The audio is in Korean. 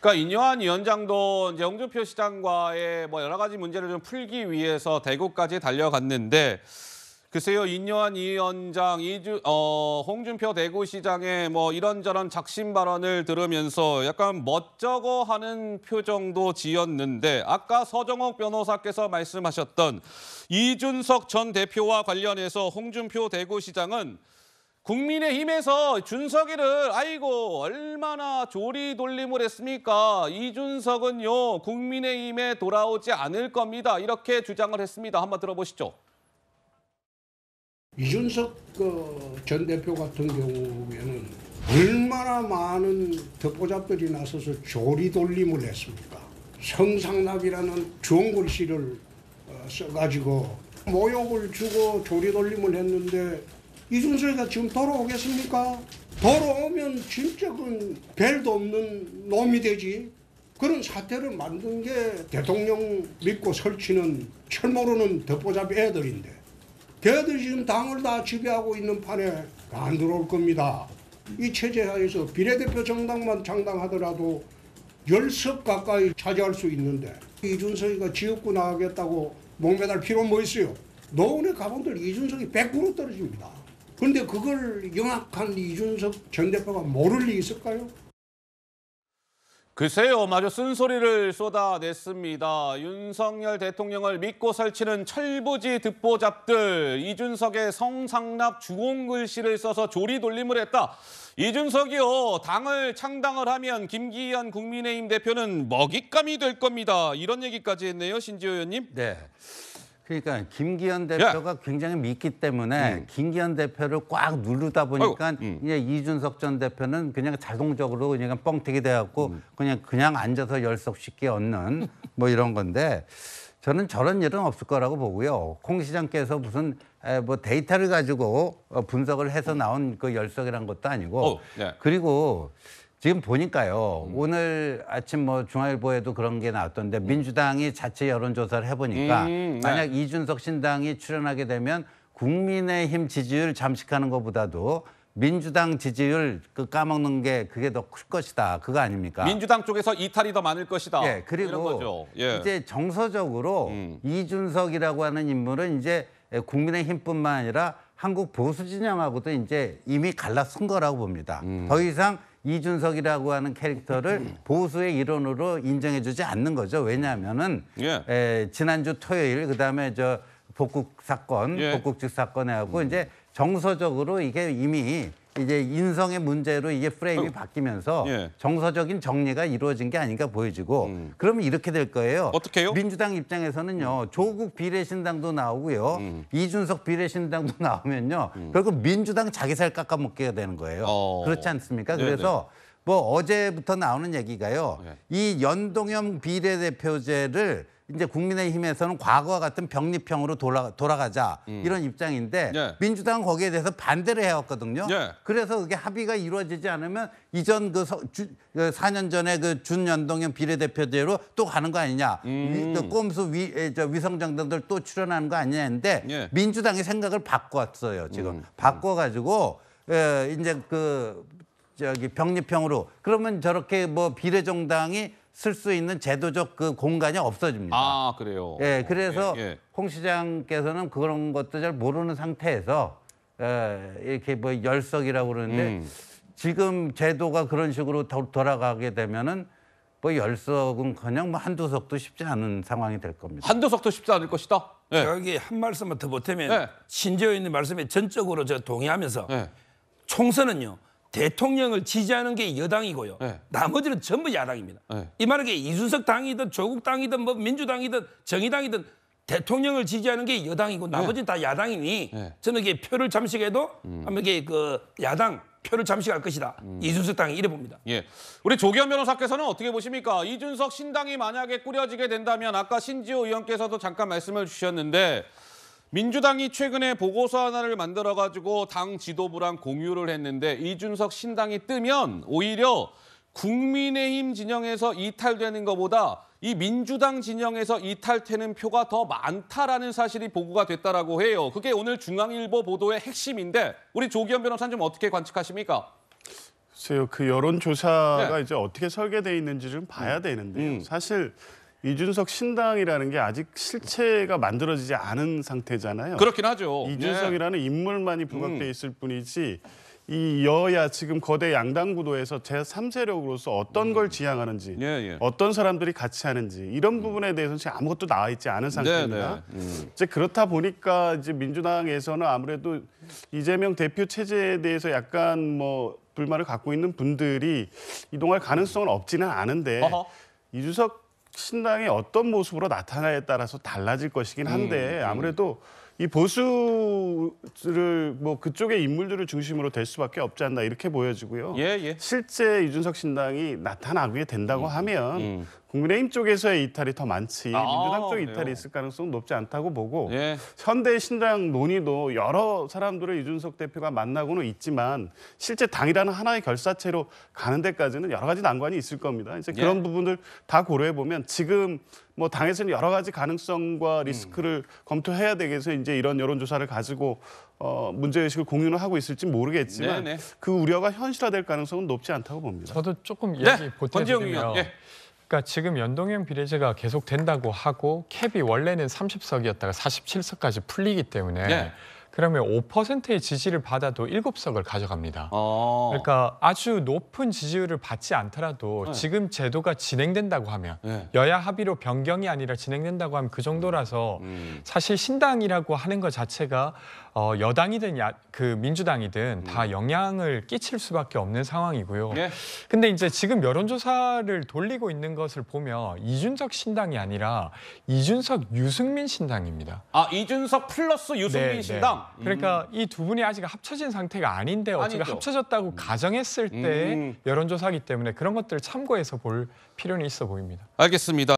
그러니까 인요한 위원장도 이제 홍준표 시장과의 뭐 여러 가지 문제를 좀 풀기 위해서 대구까지 달려갔는데 글쎄요, 인요한 위원장, 이주, 어, 홍준표 대구시장의 뭐 이런저런 작심 발언을 들으면서 약간 멋쩍어 하는 표정도 지었는데 아까 서정옥 변호사께서 말씀하셨던 이준석 전 대표와 관련해서 홍준표 대구시장은 국민의힘에서 준석이를 아이고 얼마나 조리 돌림을 했습니까? 이준석은요 국민의힘에 돌아오지 않을 겁니다. 이렇게 주장을 했습니다. 한번 들어보시죠. 이준석 그 전 대표 같은 경우에는 얼마나 많은 덕보잡들이 나서서 조리 돌림을 했습니까? 성상납이라는 좋은 글씨를 어, 써가지고 모욕을 주고 조리 돌림을 했는데 이준석이가 지금 돌아오겠습니까? 돌아오면 진짜 그 벨도 없는 놈이 되지. 그런 사태를 만든 게 대통령 믿고 설치는 철모로는 덮보잡이 애들인데 걔들 지금 당을 다 지배하고 있는 판에 안 들어올 겁니다. 이 체제 하에서 비례대표 정당만 창당하더라도 열 석 가까이 차지할 수 있는데 이준석이가 지역구 나가겠다고 목매달 필요 뭐 있어요? 노원의 가본들 이준석이 100% 떨어집니다. 그런데 그걸 영악한 이준석 전 대표가 모를 리 있을까요? 글쎄요, 마저 쓴소리를 쏟아냈습니다. 윤석열 대통령을 믿고 설치는 철부지 듣보잡들, 이준석의 성상납 주홍 글씨를 써서 조리 돌림을 했다. 이준석이요, 당을 창당을 하면 김기현 국민의힘 대표는 먹잇감이 될 겁니다. 이런 얘기까지 했네요, 신지호 의원님. 네. 그러니까 김기현 대표가 예. 굉장히 믿기 때문에 음. 김기현 대표를 꽉 누르다 보니까 이 음. 이제 이준석 전 대표는 그냥 자동적으로 그냥 뻥튀기 돼갖고 음. 그냥 그냥 앉아서 열석 쉽게 얻는 뭐 이런 건데 저는 저런 일은 없을 거라고 보고요. 콩 시장께서 무슨 뭐 데이터를 가지고 어, 분석을 해서 음. 나온 그 열석이란 것도 아니고 오, 어, 예. 네. 그리고 지금 보니까요. 음. 오늘 아침 뭐 중앙일보에도 그런 게 나왔던데 음. 민주당이 자체 여론조사를 해보니까 음, 음 네. 만약 네. 이준석 신당이 출연하게 되면 국민의힘 지지율 잠식하는 것보다도 민주당 지지율 그 까먹는 게 그게 더 클 것이다. 그거 아닙니까? 민주당 쪽에서 이탈이 더 많을 것이다. 예, 그리고 예. 이제 정서적으로 음. 이준석이라고 하는 인물은 이제 국민의힘뿐만 아니라 한국 보수 진영하고도 이제 이미 갈라선 거라고 봅니다. 음. 더 이상 이준석이라고 하는 캐릭터를 음. 보수의 일원으로 인정해주지 않는 거죠. 왜냐하면은 예. 에, 지난주 토요일 그다음에 저 복국 사건, 예. 복국직 사건에 하고 음. 이제 정서적으로 이게 이미 이제 인성의 문제로 이게 프레임이 어. 바뀌면서 예. 정서적인 정리가 이루어진 게 아닌가 보여지고 음. 그러면 이렇게 될 거예요. 어떻게요? 민주당 입장에서는요. 음. 조국 비례신당도 나오고요. 음. 이준석 비례신당도 나오면요. 음. 결국 민주당 자기 살깎아먹게 되는 거예요. 어. 그렇지 않습니까? 그래서 뭐 어제부터 나오는 얘기가요. 네. 이 연동형 비례대표제를 이제 국민의힘에서는 과거와 같은 병립형으로 돌아, 돌아가자 음. 이런 입장인데 예. 민주당은 거기에 대해서 반대를 해왔거든요. 예. 그래서 그게 합의가 이루어지지 않으면 이전 그, 서, 주, 4년 그 전에 그 준연동형 비례대표제로 또 가는 거 아니냐. 그 음. 그 꼼수 위, 저 위성정당들 또 출연하는 거 아니냐 했는데 예. 민주당이 생각을 바꿨어요. 지금 음. 바꿔가지고 에, 이제 그 저기 병립형으로 그러면 저렇게 뭐 비례정당이 쓸수 있는 제도적 그 공간이 없어집니다. 아 그래요. 예, 어, 그래서 예, 예. 홍 시장께서는 그런 것도 잘 모르는 상태에서 에, 이렇게 뭐 열석이라고 그러는데 음. 지금 제도가 그런 식으로 도, 돌아가게 되면은 뭐 열석은커녕 뭐 한두 석도 쉽지 않은 상황이 될 겁니다. 한두 석도 쉽지 않을 것이다. 네. 여기 한 말씀만 더 보태면 네. 신재호 의원님 말씀에 전적으로 저 동의하면서 네. 총선은요. 대통령을 지지하는 게 여당이고요. 네. 나머지는 전부 야당입니다. 네. 이말은게 이준석 당이든 조국 당이든 뭐 민주당이든 정의당이든 대통령을 지지하는 게 여당이고 네. 나머지는 네. 다 야당이니 네. 저는 이게 표를 잠식해도 음. 아마 그 야당 표를 잠식할 것이다. 음. 이준석 당이 이래 봅니다. 예. 우리 조기현 변호사께서는 어떻게 보십니까? 이준석 신당이 만약에 꾸려지게 된다면 아까 신지호 의원께서도 잠깐 말씀을 주셨는데 민주당이 최근에 보고서 하나를 만들어 가지고 당 지도부랑 공유를 했는데 이준석 신당이 뜨면 오히려 국민의힘 진영에서 이탈되는 것보다 이 민주당 진영에서 이탈되는 표가 더 많다라는 사실이 보고가 됐다라고 해요. 그게 오늘 중앙일보 보도의 핵심인데 우리 조기현 변호사님좀 어떻게 관측하십니까? 글쎄요, 그 여론조사가 네. 이제 어떻게 설계돼 있는지 좀 봐야 음. 되는데요. 음. 사실 이준석 신당이라는 게 아직 실체가 만들어지지 않은 상태잖아요. 그렇긴 하죠. 이준석이라는 네. 인물만이 부각돼 음. 있을 뿐이지 이 여야 지금 거대 양당 구도에서 제3세력으로서 어떤 음. 걸 지향하는지 예, 예. 어떤 사람들이 같이 하는지 이런 부분에 대해서는 지금 아무것도 나와 있지 않은 상태입니다. 네, 네. 음. 이제 그렇다 보니까 이제 민주당에서는 아무래도 이재명 대표 체제에 대해서 약간 뭐 불만을 갖고 있는 분들이 이동할 가능성은 없지는 않은데 어허. 이준석 신당이 어떤 모습으로 나타나에 따라서 달라질 것이긴 음, 한데 음. 아무래도 이 보수를 뭐 그쪽의 인물들을 중심으로 될 수밖에 없지 않나 이렇게 보여지고요. 예, 예. 실제 이준석 신당이 나타나게 된다고 음, 하면 국민의힘 쪽에서의 이탈이 더 많지 아, 민주당 쪽 이탈이 그요 있을 가능성은 높지 않다고 보고 예. 현대 신당 논의도 여러 사람들을 유준석 대표가 만나고는 있지만 실제 당이라는 하나의 결사체로 가는 데까지는 여러 가지 난관이 있을 겁니다. 이제 그런 예. 부분들 다 고려해 보면 지금 뭐 당에서는 여러 가지 가능성과 리스크를 음. 검토해야 되겠어 이제 이런 여론조사를 가지고 어, 문제의식을 공유를 하고 있을지 모르겠지만 네네. 네. 그 우려가 현실화될 가능성은 높지 않다고 봅니다. 저도 조금 얘기 네. 보태드리면 그러니까 지금 연동형 비례제가 계속 된다고 하고 캡이 원래는 30석이었다가 47석까지 풀리기 때문에 네. 그러면 5%의 지지를 받아도 7석을 가져갑니다. 아. 그러니까 아주 높은 지지율을 받지 않더라도 네. 지금 제도가 진행된다고 하면 네. 여야 합의로 변경이 아니라 진행된다고 하면 그 정도라서 음. 사실 신당이라고 하는 것 자체가 어, 여당이든 야, 그 민주당이든 음. 다 영향을 끼칠 수밖에 없는 상황이고요. 네. 근데 이제 지금 여론조사를 돌리고 있는 것을 보면 이준석 신당이 아니라 이준석 유승민 신당입니다. 아 이준석 플러스 유승민 네, 네. 신당. 그러니까 이 두 분이 아직 합쳐진 상태가 아닌데 어찌가 합쳐졌다고 음. 가정했을 때 음. 여론조사기 때문에 그런 것들을 참고해서 볼 필요는 있어 보입니다. 알겠습니다.